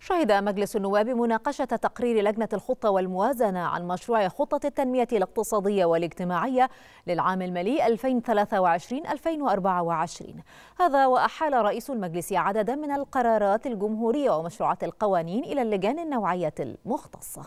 شهد مجلس النواب مناقشة تقرير لجنة الخطة والموازنة عن مشروع خطة التنمية الاقتصادية والاجتماعية للعام المالي 2023-2024 هذا وأحال رئيس المجلس عددا من القرارات الجمهورية ومشروعات القوانين إلى اللجان النوعية المختصة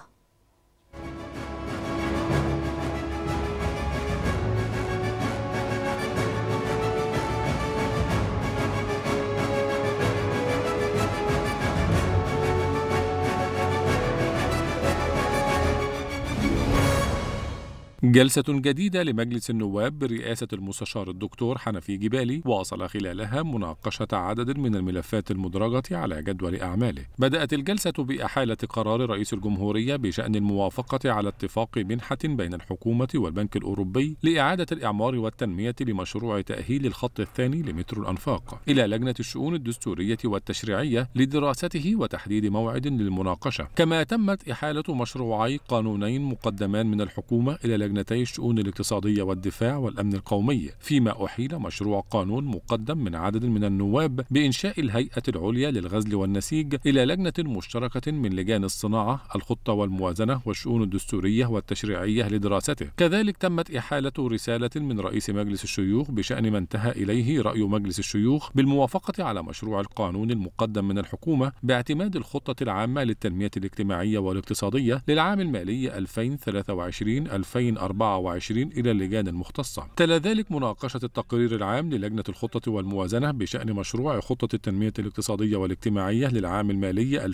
جلسة جديدة لمجلس النواب برئاسة المستشار الدكتور حنفي جبالي واصل خلالها مناقشة عدد من الملفات المدرجة على جدول أعماله. بدأت الجلسة بإحالة قرار رئيس الجمهورية بشأن الموافقة على اتفاق منحة بين الحكومة والبنك الأوروبي لإعادة الإعمار والتنمية لمشروع تأهيل الخط الثاني لمترو الأنفاق إلى لجنة الشؤون الدستورية والتشريعية لدراسته وتحديد موعد للمناقشة، كما تمت إحالة مشروعي قانونين مقدمان من الحكومة إلى لجنة لجنتي الشؤون الاقتصادية والدفاع والأمن القومي فيما أحيل مشروع قانون مقدم من عدد من النواب بإنشاء الهيئة العليا للغزل والنسيج إلى لجنة مشتركة من لجان الصناعة الخطة والموازنة والشؤون الدستورية والتشريعية لدراسته كذلك تمت إحالة رسالة من رئيس مجلس الشيوخ بشأن ما انتهى إليه رأي مجلس الشيوخ بالموافقة على مشروع القانون المقدم من الحكومة باعتماد الخطة العامة للتنمية الاجتماعية والاقتصادية للعام المالي 2023 2024 24 إلى اللجان المختصة تلا ذلك مناقشة التقرير العام للجنة الخطة والموازنة بشأن مشروع خطة التنمية الاقتصادية والاجتماعية للعام المالي 2023-2024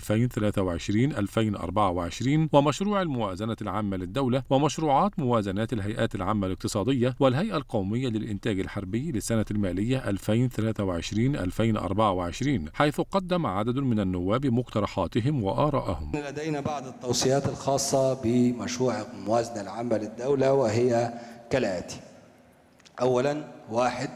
ومشروع الموازنة العامة للدولة ومشروعات موازنات الهيئات العامة الاقتصادية والهيئة القومية للإنتاج الحربي للسنة المالية 2023-2024 حيث قدم عدد من النواب مقترحاتهم وآراءهم لدينا بعض التوصيات الخاصة بمشروع الموازنة العامة للدولة الأولى وهي كالآتي أولا واحد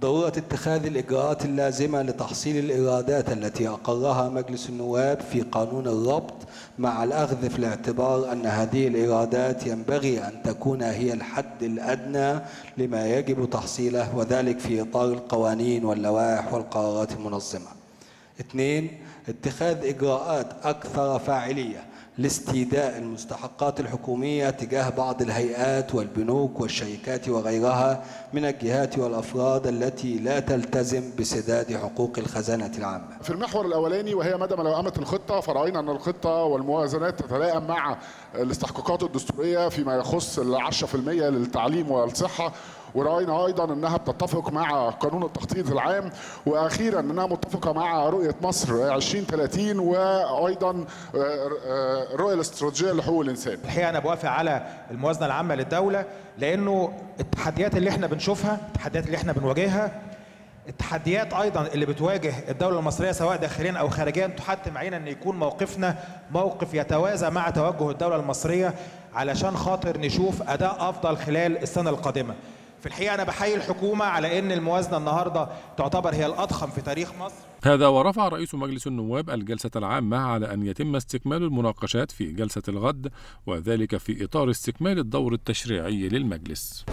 ضرورة اتخاذ الإجراءات اللازمة لتحصيل الإيرادات التي أقرها مجلس النواب في قانون الربط مع الأخذ في الاعتبار أن هذه الإيرادات ينبغي أن تكون هي الحد الأدنى لما يجب تحصيله وذلك في إطار القوانين واللوائح والقرارات المنظمة. اثنين اتخاذ إجراءات أكثر فاعلية لاستيداء المستحقات الحكومية تجاه بعض الهيئات والبنوك والشركات وغيرها من الجهات والأفراد التي لا تلتزم بسداد حقوق الخزانة العامة في المحور الأولاني وهي مدى ملائمة الخطة فرأينا أن الخطة والموازنات تتلائم مع الاستحقاقات الدستورية فيما يخص العشرة في المية للتعليم والصحة وراينا ايضا انها بتتفق مع قانون التخطيط العام واخيرا انها متفقه مع رؤيه مصر 2030 وايضا الرؤيه آه، آه، الاستراتيجيه لحقوق الانسان. الحقيقه انا بوافق على الموازنه العامه للدوله لانه التحديات اللي احنا بنشوفها، التحديات اللي احنا بنواجهها التحديات ايضا اللي بتواجه الدوله المصريه سواء داخليا او خارجيا تحتم علينا ان يكون موقفنا موقف يتوازى مع توجه الدوله المصريه علشان خاطر نشوف اداء افضل خلال السنه القادمه في الحقيقة أنا بحيي الحكومة على أن الموازنة النهاردة تعتبر هي الأضخم في تاريخ مصر هذا ورفع رئيس مجلس النواب الجلسة العامة على أن يتم استكمال المناقشات في جلسة الغد وذلك في إطار استكمال الدور التشريعي للمجلس